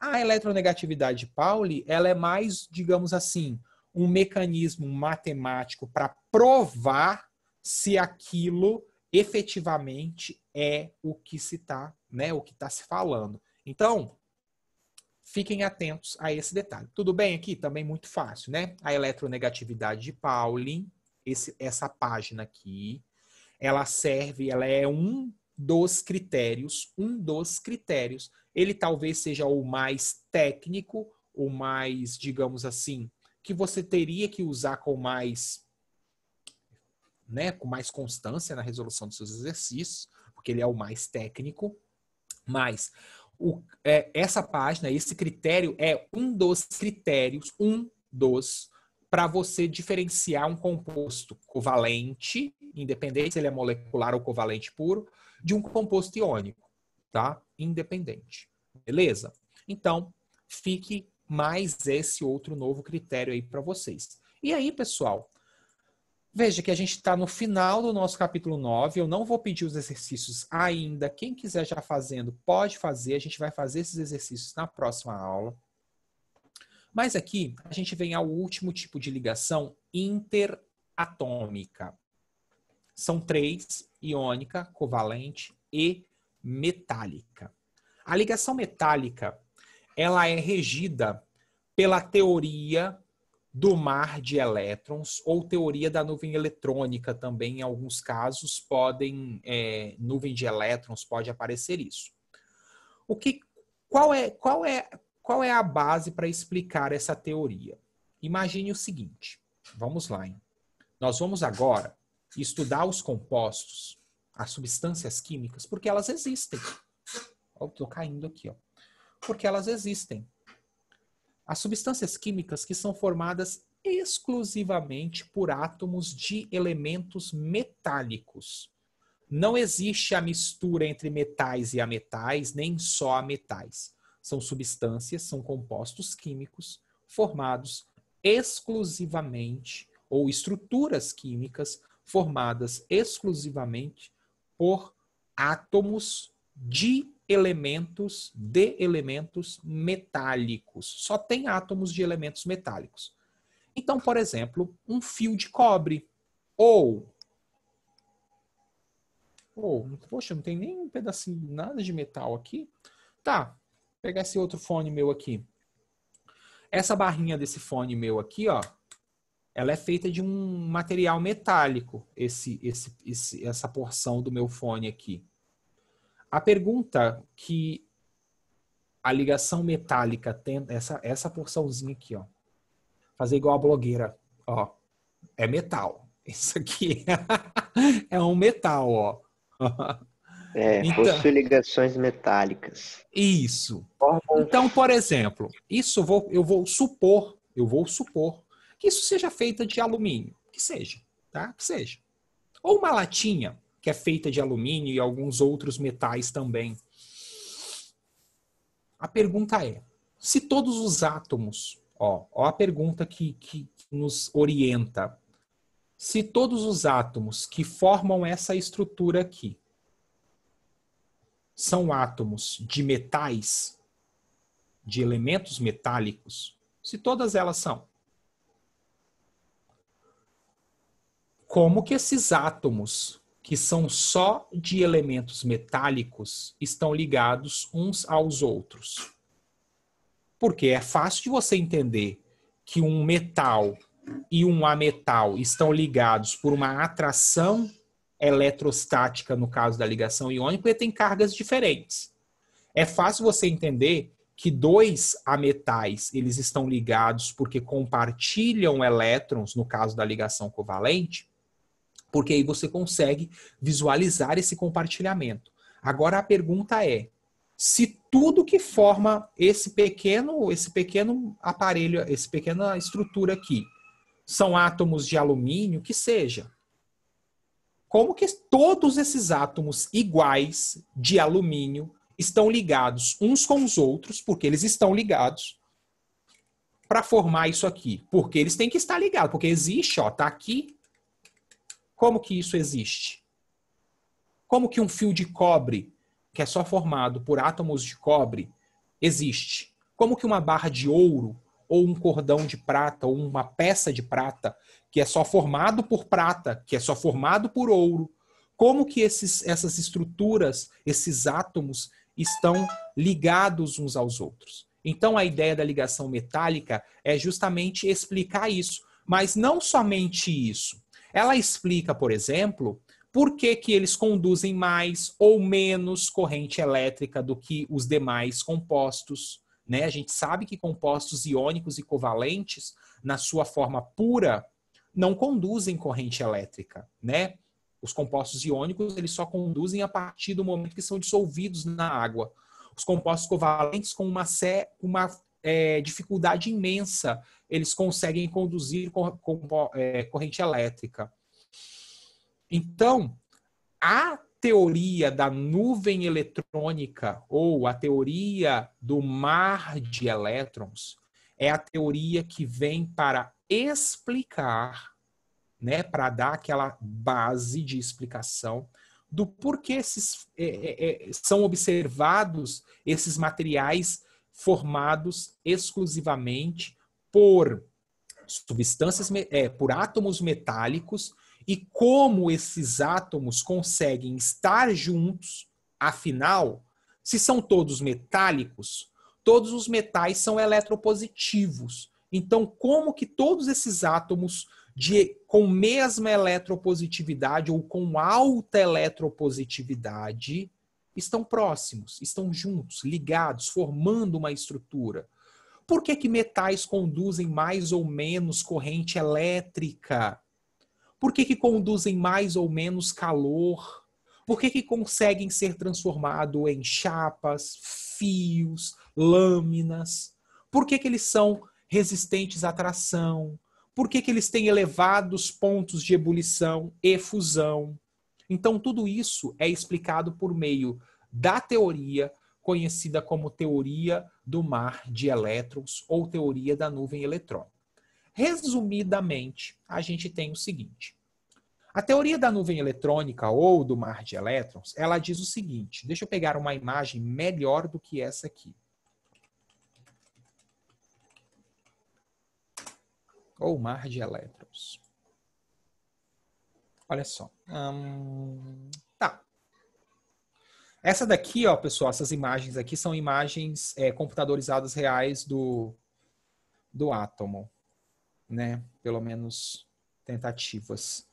a eletronegatividade de Pauli, ela é mais, digamos assim, um mecanismo matemático para provar se aquilo efetivamente é o que se está, né, o que está se falando. Então, Fiquem atentos a esse detalhe. Tudo bem aqui? Também muito fácil, né? A eletronegatividade de Pauling, esse, essa página aqui, ela serve, ela é um dos critérios, um dos critérios. Ele talvez seja o mais técnico, o mais, digamos assim, que você teria que usar com mais, né, com mais constância na resolução dos seus exercícios, porque ele é o mais técnico. Mas o, é, essa página, esse critério é um dos critérios, um dos, para você diferenciar um composto covalente, independente se ele é molecular ou covalente puro, de um composto iônico, tá? Independente. Beleza? Então, fique mais esse outro novo critério aí para vocês. E aí, pessoal, Veja que a gente está no final do nosso capítulo 9. Eu não vou pedir os exercícios ainda. Quem quiser já fazendo, pode fazer. A gente vai fazer esses exercícios na próxima aula. Mas aqui a gente vem ao último tipo de ligação interatômica. São três: iônica, covalente e metálica. A ligação metálica ela é regida pela teoria do mar de elétrons ou teoria da nuvem eletrônica também, em alguns casos, podem, é, nuvem de elétrons pode aparecer isso. O que, qual, é, qual, é, qual é a base para explicar essa teoria? Imagine o seguinte, vamos lá, hein? nós vamos agora estudar os compostos, as substâncias químicas, porque elas existem. Estou caindo aqui, ó. porque elas existem. As substâncias químicas que são formadas exclusivamente por átomos de elementos metálicos. Não existe a mistura entre metais e ametais, nem só ametais. São substâncias, são compostos químicos formados exclusivamente, ou estruturas químicas formadas exclusivamente por átomos de elementos de elementos metálicos. Só tem átomos de elementos metálicos. Então, por exemplo, um fio de cobre ou ou, poxa, não tem nem um pedacinho nada de metal aqui. Tá. Vou pegar esse outro fone meu aqui. Essa barrinha desse fone meu aqui, ó, ela é feita de um material metálico, esse, esse, esse, essa porção do meu fone aqui. A pergunta que a ligação metálica tem, essa, essa porçãozinha aqui, ó. Fazer igual a blogueira, ó. É metal. Isso aqui é um metal, ó. É, então, possui ligações metálicas. Isso. Então, por exemplo, isso eu vou, eu vou supor, eu vou supor que isso seja feita de alumínio, que seja, tá? Que seja. Ou uma latinha, que é feita de alumínio e alguns outros metais também. A pergunta é: se todos os átomos, ó, ó a pergunta que, que nos orienta, se todos os átomos que formam essa estrutura aqui são átomos de metais, de elementos metálicos, se todas elas são, como que esses átomos que são só de elementos metálicos, estão ligados uns aos outros. Porque é fácil de você entender que um metal e um ametal estão ligados por uma atração eletrostática, no caso da ligação iônica, porque tem cargas diferentes. É fácil você entender que dois ametais eles estão ligados porque compartilham elétrons, no caso da ligação covalente, porque aí você consegue visualizar esse compartilhamento. Agora a pergunta é: se tudo que forma esse pequeno, esse pequeno aparelho, essa pequena estrutura aqui, são átomos de alumínio, que seja, como que todos esses átomos iguais de alumínio estão ligados uns com os outros, porque eles estão ligados, para formar isso aqui? Porque eles têm que estar ligados, porque existe, ó, tá aqui como que isso existe? Como que um fio de cobre, que é só formado por átomos de cobre, existe? Como que uma barra de ouro ou um cordão de prata ou uma peça de prata, que é só formado por prata, que é só formado por ouro, como que esses, essas estruturas, esses átomos estão ligados uns aos outros? Então, a ideia da ligação metálica é justamente explicar isso, mas não somente isso. Ela explica, por exemplo, por que, que eles conduzem mais ou menos corrente elétrica do que os demais compostos. Né? A gente sabe que compostos iônicos e covalentes, na sua forma pura, não conduzem corrente elétrica, né? Os compostos iônicos, eles só conduzem a partir do momento que são dissolvidos na água. Os compostos covalentes com uma, sé, uma é, dificuldade imensa eles conseguem conduzir com, com é, corrente elétrica. Então, a teoria da nuvem eletrônica ou a teoria do mar de elétrons é a teoria que vem para explicar, né, para dar aquela base de explicação do porquê esses, é, é, é são observados esses materiais formados exclusivamente por substâncias, é, por átomos metálicos e como esses átomos conseguem estar juntos, afinal, se são todos metálicos, todos os metais são eletropositivos. Então, como que todos esses átomos de, com mesma eletropositividade ou com alta eletropositividade estão próximos, estão juntos, ligados, formando uma estrutura. Por que, que metais conduzem mais ou menos corrente elétrica? Por que, que conduzem mais ou menos calor? Por que, que conseguem ser transformados em chapas, fios, lâminas? Por que, que eles são resistentes à tração? Por que, que eles têm elevados pontos de ebulição e fusão? Então, tudo isso é explicado por meio da teoria conhecida como teoria do mar de elétrons ou teoria da nuvem eletrônica. Resumidamente, a gente tem o seguinte: a teoria da nuvem eletrônica ou do mar de elétrons, ela diz o seguinte, deixa eu pegar uma imagem melhor do que essa aqui. Ou mar de elétrons. Olha só. Hum, tá. Essa daqui, ó, pessoal, essas imagens aqui são imagens é, computadorizadas reais do, do átomo, né? Pelo menos tentativas.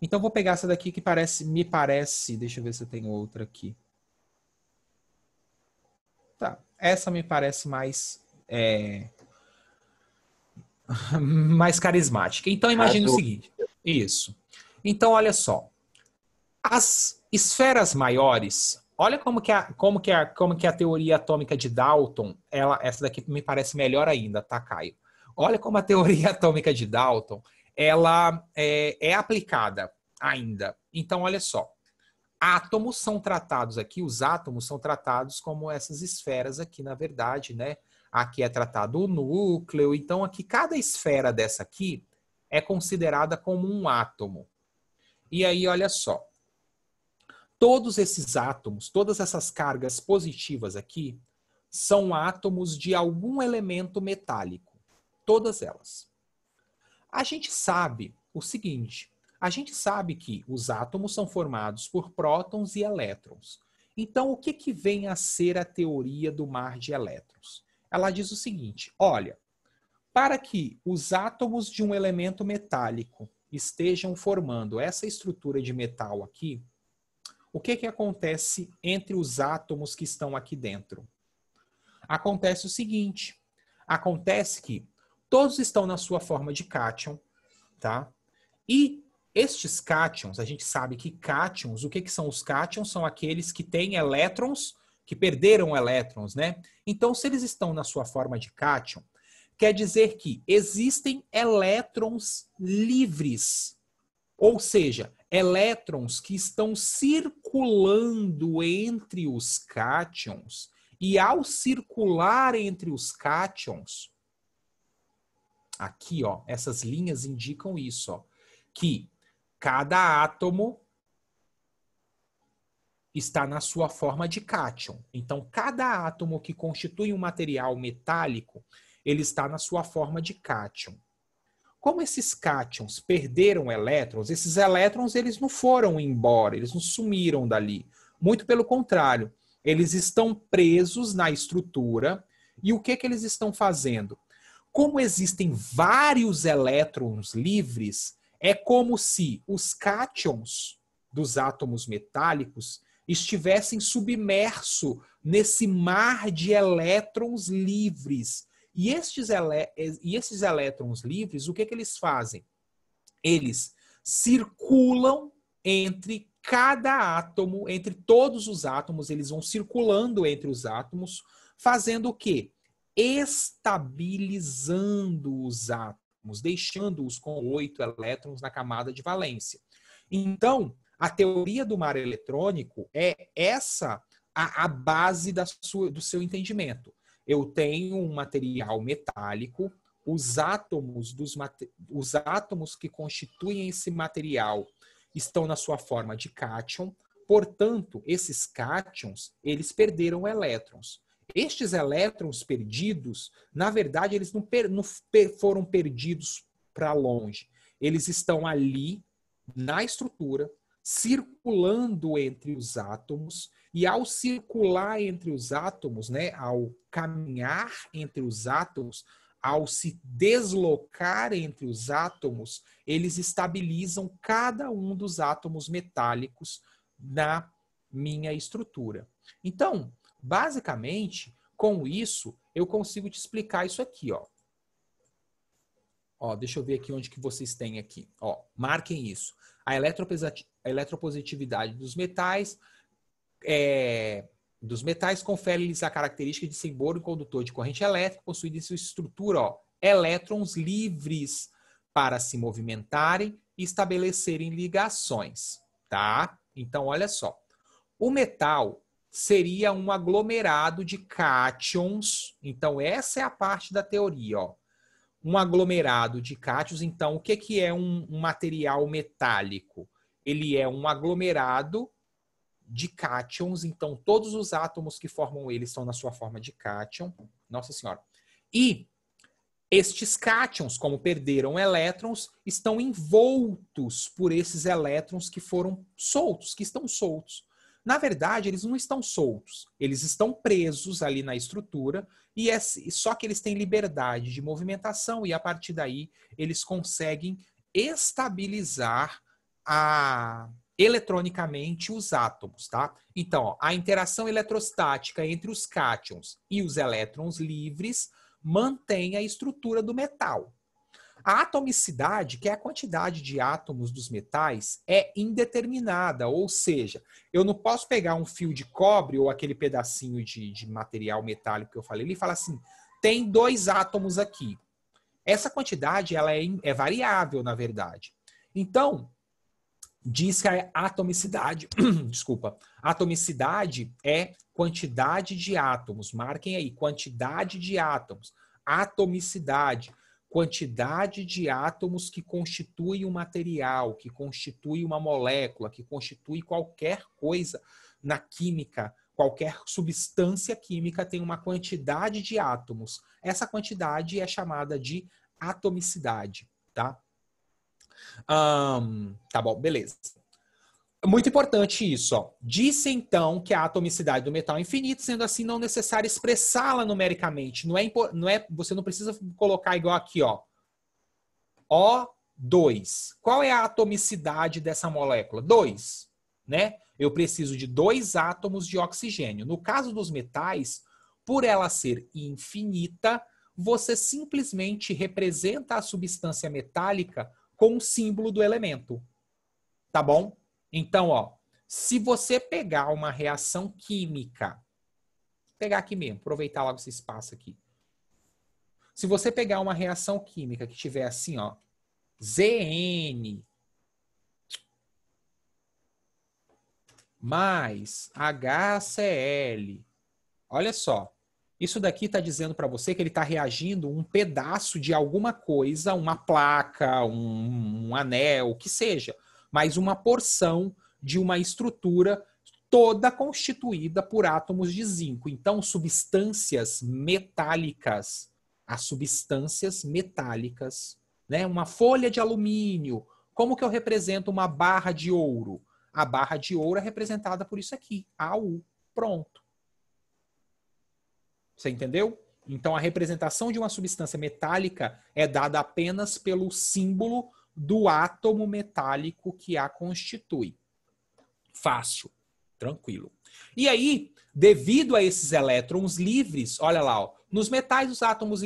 Então vou pegar essa daqui que parece, me parece, deixa eu ver se eu tenho outra aqui. Tá, essa me parece mais é, mais carismática. Então imagine o seguinte, isso. Então, olha só. As esferas maiores, olha como que a, como que a, como que a teoria atômica de Dalton, ela, essa daqui me parece melhor ainda, tá, Caio? Olha como a teoria atômica de Dalton, ela é, é aplicada ainda. Então, olha só. Átomos são tratados aqui, os átomos são tratados como essas esferas aqui, na verdade, né? Aqui é tratado o núcleo, então aqui cada esfera dessa aqui é considerada como um átomo. E aí, olha só. Todos esses átomos, todas essas cargas positivas aqui, são átomos de algum elemento metálico. Todas elas. A gente sabe o seguinte: a gente sabe que os átomos são formados por prótons e elétrons. Então, o que, que vem a ser a teoria do mar de elétrons? Ela diz o seguinte: olha, para que os átomos de um elemento metálico estejam formando essa estrutura de metal aqui, o que, que acontece entre os átomos que estão aqui dentro? Acontece o seguinte: acontece que todos estão na sua forma de cátion, tá? E estes cátions, a gente sabe que cátions, o que, que são os cátions? São aqueles que têm elétrons, que perderam elétrons, né? Então, se eles estão na sua forma de cátion, quer dizer que existem elétrons livres, ou seja, elétrons que estão circulando entre os cátions, e ao circular entre os cátions, aqui, ó, essas linhas indicam isso, ó, que cada átomo está na sua forma de cátion. Então, cada átomo que constitui um material metálico ele está na sua forma de cátion. Como esses cátions perderam elétrons, esses elétrons eles não foram embora, eles não sumiram dali. Muito pelo contrário, eles estão presos na estrutura. E o que, que eles estão fazendo? Como existem vários elétrons livres, é como se os cátions dos átomos metálicos estivessem submersos nesse mar de elétrons livres e estes, elé e esses elétrons livres, o que, que eles fazem? Eles circulam entre cada átomo, entre todos os átomos, eles vão circulando entre os átomos, fazendo o quê? Estabilizando os átomos, deixando-os com oito elétrons na camada de valência. Então, a teoria do mar eletrônico é essa a, a base da sua, do seu entendimento eu tenho um material metálico, os átomos, dos, os átomos que constituem esse material estão na sua forma de cátion, portanto, esses cátions, eles perderam elétrons. Estes elétrons perdidos, na verdade, eles não, per, não per, foram perdidos para longe. Eles estão ali, na estrutura, circulando entre os átomos e ao circular entre os átomos, né, ao caminhar entre os átomos, ao se deslocar entre os átomos, eles estabilizam cada um dos átomos metálicos na minha estrutura. Então, basicamente, com isso, eu consigo te explicar isso aqui, ó. Ó, deixa eu ver aqui onde que vocês têm aqui. Ó, marquem isso. A, a eletropositividade dos metais é, dos metais confere-lhes a característica de ser boro condutor de corrente elétrica, possuído em sua estrutura ó, elétrons livres para se movimentarem e estabelecerem ligações, tá? Então, olha só. O metal seria um aglomerado de cátions. Então, essa é a parte da teoria, ó. Um aglomerado de cátions. Então, o que, que é um, um material metálico? Ele é um aglomerado de cátions, então todos os átomos que formam ele estão na sua forma de cátion. Nossa Senhora. E estes cátions, como perderam elétrons, estão envoltos por esses elétrons que foram soltos, que estão soltos. Na verdade, eles não estão soltos, eles estão presos ali na estrutura, e é, só que eles têm liberdade de movimentação, e a partir daí eles conseguem estabilizar a, eletronicamente os átomos, tá? Então, ó, a interação eletrostática entre os cátions e os elétrons livres mantém a estrutura do metal. A atomicidade, que é a quantidade de átomos dos metais, é indeterminada, ou seja, eu não posso pegar um fio de cobre ou aquele pedacinho de, de material metálico que eu falei e falar assim, tem dois átomos aqui. Essa quantidade ela é, é variável, na verdade. Então, diz que a é atomicidade, desculpa, atomicidade é quantidade de átomos. Marquem aí, quantidade de átomos. Atomicidade, quantidade de átomos que constitui um material, que constitui uma molécula, que constitui qualquer coisa na química. Qualquer substância química tem uma quantidade de átomos. Essa quantidade é chamada de atomicidade, tá? Um, tá bom, beleza. Muito importante isso. Ó. Disse então que a atomicidade do metal é infinita, sendo assim não necessário expressá-la numericamente. Não é, não é, você não precisa colocar igual aqui, ó. O2. Qual é a atomicidade dessa molécula? 2, né? Eu preciso de dois átomos de oxigênio. No caso dos metais, por ela ser infinita, você simplesmente representa a substância metálica com o símbolo do elemento. Tá bom? Então, ó, se você pegar uma reação química, pegar aqui mesmo, aproveitar logo esse espaço aqui. Se você pegar uma reação química que tiver assim, ó, ZN mais HCl, olha só, isso daqui está dizendo para você que ele está reagindo um pedaço de alguma coisa, uma placa, um, um anel, o que seja, mas uma porção de uma estrutura toda constituída por átomos de zinco. Então, substâncias metálicas, as substâncias metálicas, né? Uma folha de alumínio. Como que eu represento uma barra de ouro? A barra de ouro é representada por isso aqui, AU. Pronto. Você entendeu? Então, a representação de uma substância metálica é dada apenas pelo símbolo do átomo metálico que a constitui. Fácil, tranquilo. E aí, devido a esses elétrons livres, olha lá, ó, nos metais os átomos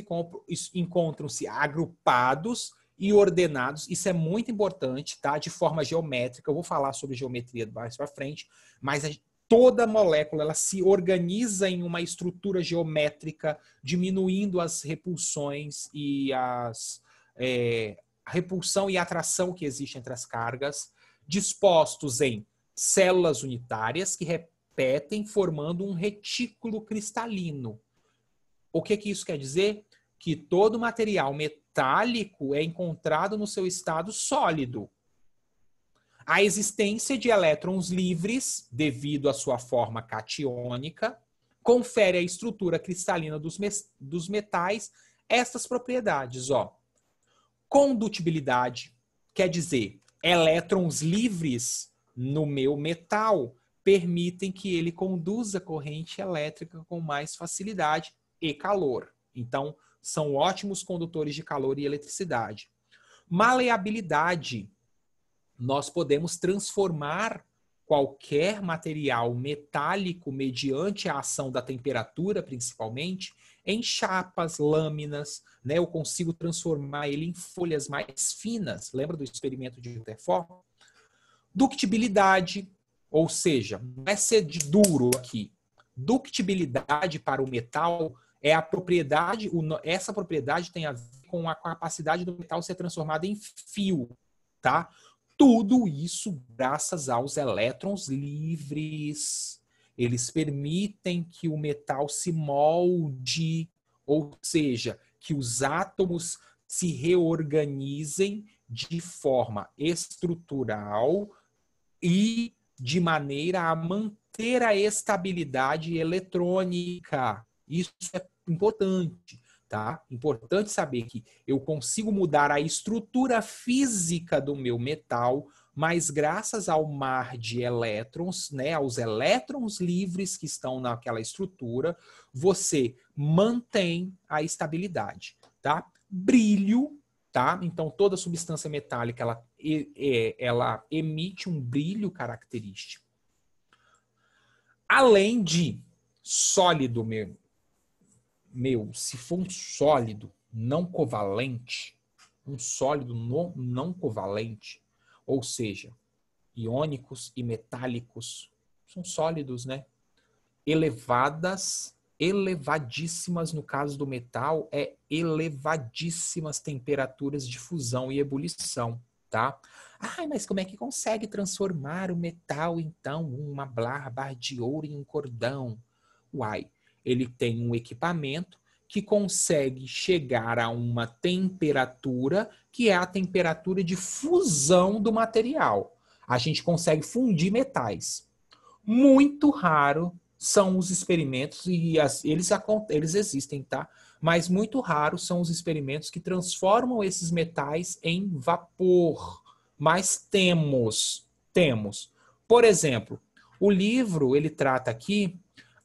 encontram-se agrupados e ordenados. Isso é muito importante, tá? De forma geométrica. Eu vou falar sobre geometria mais para frente, mas toda molécula ela se organiza em uma estrutura geométrica, diminuindo as repulsões e as é, a repulsão e atração que existe entre as cargas, dispostos em células unitárias que repetem formando um retículo cristalino. O que que isso quer dizer? Que todo material metálico é encontrado no seu estado sólido a existência de elétrons livres, devido à sua forma catiônica, confere à estrutura cristalina dos, dos metais estas propriedades, ó. Condutibilidade, quer dizer, elétrons livres no meu metal permitem que ele conduza corrente elétrica com mais facilidade e calor. Então, são ótimos condutores de calor e eletricidade. Maleabilidade, nós podemos transformar qualquer material metálico mediante a ação da temperatura, principalmente, em chapas, lâminas, né? Eu consigo transformar ele em folhas mais finas. Lembra do experimento de Rutherford? Ductibilidade, ou seja, não é ser de duro aqui. Ductibilidade para o metal é a propriedade, essa propriedade tem a ver com a capacidade do metal ser transformado em fio, tá? Tudo isso graças aos elétrons livres. Eles permitem que o metal se molde, ou seja, que os átomos se reorganizem de forma estrutural e de maneira a manter a estabilidade eletrônica. Isso é importante tá? Importante saber que eu consigo mudar a estrutura física do meu metal, mas graças ao mar de elétrons, né, aos elétrons livres que estão naquela estrutura, você mantém a estabilidade, tá? Brilho, tá? Então toda substância metálica ela, é, ela emite um brilho característico. Além de sólido mesmo, meu, se for um sólido não covalente, um sólido não, não covalente, ou seja, iônicos e metálicos, são sólidos, né? Elevadas, elevadíssimas, no caso do metal, é elevadíssimas temperaturas de fusão e ebulição, tá? ah mas como é que consegue transformar o metal, então, uma barra de ouro em um cordão? Uai, ele tem um equipamento que consegue chegar a uma temperatura que é a temperatura de fusão do material. A gente consegue fundir metais. Muito raro são os experimentos, e as, eles, eles existem, tá? Mas muito raro são os experimentos que transformam esses metais em vapor. Mas temos, temos. Por exemplo, o livro ele trata aqui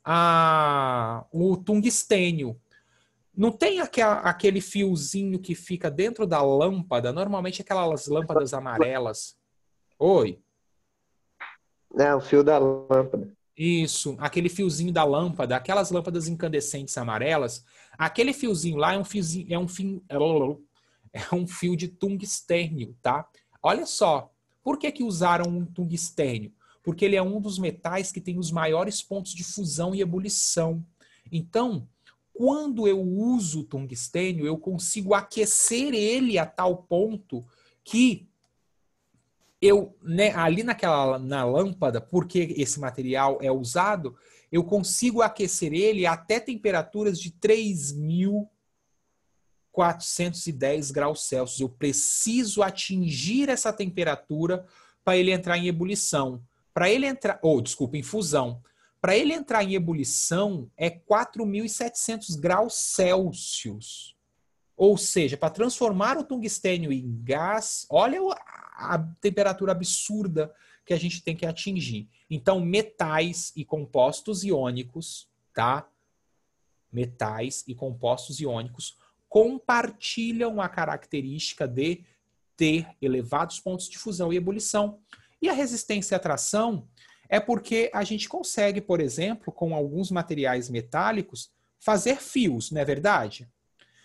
a, o tungstênio. Não tem aquele fiozinho que fica dentro da lâmpada, normalmente aquelas lâmpadas amarelas. Oi? É, o fio da lâmpada. Isso, aquele fiozinho da lâmpada, aquelas lâmpadas incandescentes amarelas, aquele fiozinho lá é um fiozinho, é um fio, é um fio de tungstênio, tá? Olha só, por que que usaram um tungstênio? porque ele é um dos metais que tem os maiores pontos de fusão e ebulição. Então, quando eu uso o tungstênio, eu consigo aquecer ele a tal ponto que eu, né, ali naquela na lâmpada, porque esse material é usado, eu consigo aquecer ele até temperaturas de 3.410 graus Celsius. Eu preciso atingir essa temperatura para ele entrar em ebulição. Para ele entrar, ou oh, desculpa, em fusão. Para ele entrar em ebulição é 4.700 graus Celsius. Ou seja, para transformar o tungstênio em gás, olha a temperatura absurda que a gente tem que atingir. Então, metais e compostos iônicos, tá? Metais e compostos iônicos compartilham a característica de ter elevados pontos de fusão e ebulição. E a resistência à tração é porque a gente consegue, por exemplo, com alguns materiais metálicos, fazer fios, não é verdade?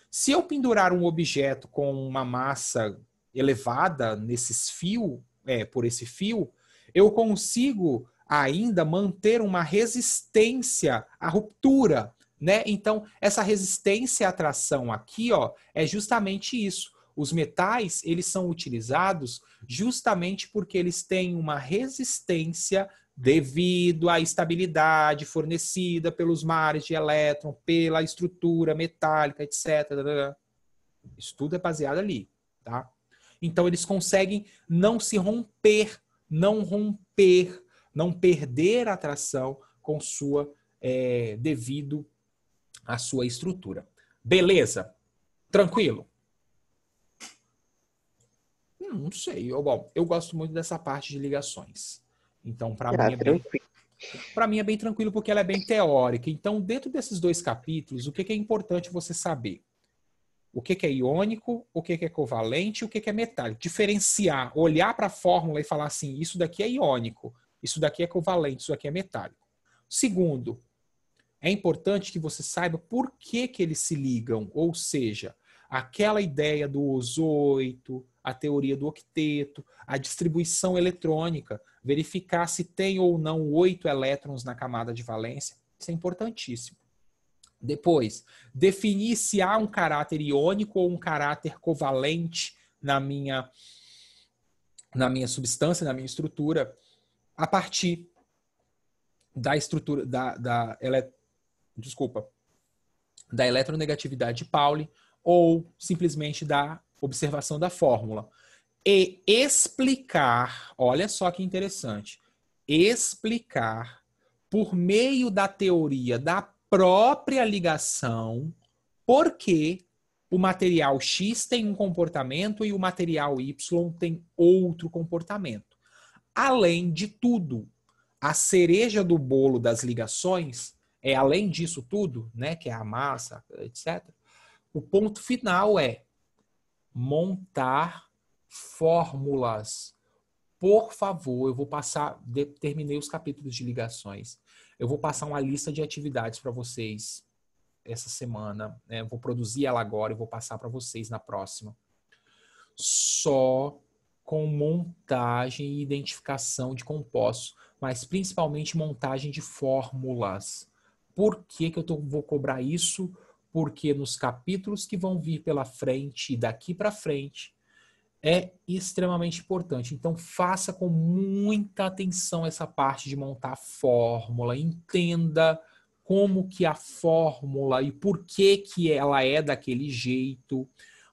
Se eu pendurar um objeto com uma massa elevada nesses fio, é, por esse fio, eu consigo ainda manter uma resistência à ruptura, né? Então, essa resistência à tração aqui, ó, é justamente isso. Os metais, eles são utilizados justamente porque eles têm uma resistência devido à estabilidade fornecida pelos mares de elétron, pela estrutura metálica, etc. Isso tudo é baseado ali, tá? Então eles conseguem não se romper, não romper, não perder a atração com sua é, devido à sua estrutura. Beleza? Tranquilo? não sei. Eu, bom, eu gosto muito dessa parte de ligações. Então, para ah, mim, é bem, para mim é bem tranquilo porque ela é bem teórica. Então, dentro desses dois capítulos, o que, que é importante você saber? O que, que é iônico, o que, que é covalente e o que, que é metálico. Diferenciar, olhar para a fórmula e falar assim: isso daqui é iônico, isso daqui é covalente, isso daqui é metálico. Segundo, é importante que você saiba por que, que eles se ligam, ou seja, aquela ideia do ozoito, a teoria do octeto, a distribuição eletrônica, verificar se tem ou não oito elétrons na camada de valência. Isso é importantíssimo. Depois, definir se há um caráter iônico ou um caráter covalente na minha na minha substância, na minha estrutura, a partir da estrutura da, da ele, desculpa da eletronegatividade de Pauli ou simplesmente da observação da fórmula, e explicar, olha só que interessante, explicar por meio da teoria da própria ligação por que o material X tem um comportamento e o material Y tem outro comportamento. Além de tudo, a cereja do bolo das ligações é além disso tudo, né, que é a massa, etc. O ponto final é montar fórmulas. Por favor, eu vou passar, terminei os capítulos de ligações. Eu vou passar uma lista de atividades para vocês essa semana. Né? Vou produzir ela agora e vou passar para vocês na próxima. Só com montagem e identificação de compostos, mas principalmente montagem de fórmulas. Por que, que eu tô, vou cobrar isso? porque nos capítulos que vão vir pela frente e daqui para frente é extremamente importante. Então faça com muita atenção essa parte de montar a fórmula, entenda como que a fórmula e por que que ela é daquele jeito,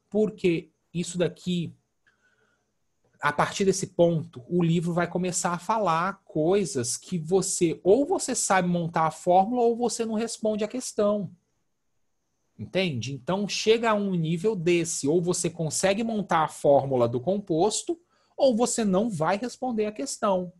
porque isso daqui a partir desse ponto, o livro vai começar a falar coisas que você ou você sabe montar a fórmula ou você não responde a questão. Entende? Então chega a um nível desse, ou você consegue montar a fórmula do composto, ou você não vai responder a questão.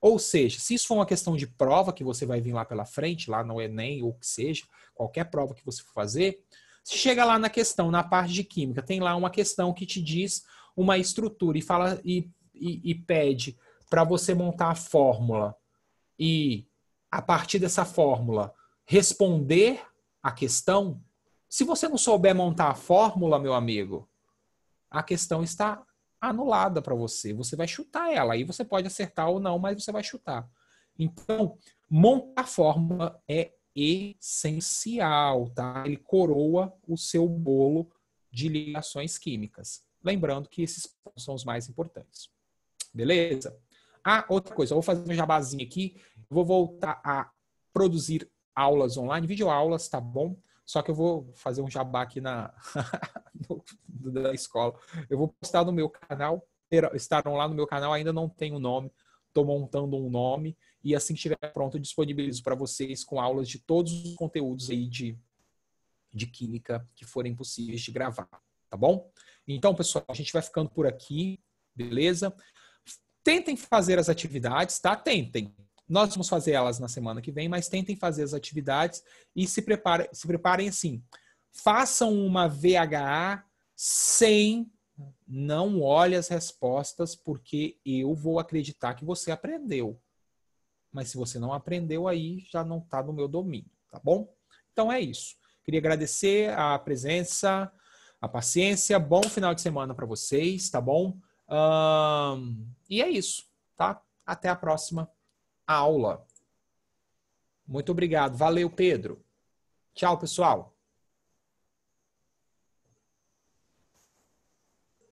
Ou seja, se isso for uma questão de prova que você vai vir lá pela frente, lá no Enem ou que seja, qualquer prova que você for fazer, se chega lá na questão, na parte de química, tem lá uma questão que te diz uma estrutura e fala e, e, e pede para você montar a fórmula e a partir dessa fórmula responder a questão, se você não souber montar a fórmula, meu amigo, a questão está anulada para você. Você vai chutar ela. Aí você pode acertar ou não, mas você vai chutar. Então, montar a fórmula é essencial, tá? Ele coroa o seu bolo de ligações químicas. Lembrando que esses são os mais importantes. Beleza? Ah, outra coisa, eu vou fazer um jabazinho aqui. Vou voltar a produzir aulas online, videoaulas, tá bom? Só que eu vou fazer um jabá aqui na no, da escola. Eu vou postar no meu canal, estarão lá no meu canal, ainda não tem o um nome, estou montando um nome e assim que estiver pronto, disponibilizo para vocês com aulas de todos os conteúdos aí de, de química que forem possíveis de gravar, tá bom? Então, pessoal, a gente vai ficando por aqui, beleza? Tentem fazer as atividades, tá? Tentem. Nós vamos fazer elas na semana que vem, mas tentem fazer as atividades e se preparem, se preparem assim. Façam uma VHA sem não olhe as respostas, porque eu vou acreditar que você aprendeu. Mas se você não aprendeu, aí já não está no meu domínio, tá bom? Então é isso. Queria agradecer a presença, a paciência. Bom final de semana para vocês, tá bom? Um, e é isso, tá? Até a próxima aula. Muito obrigado. Valeu, Pedro. Tchau, pessoal.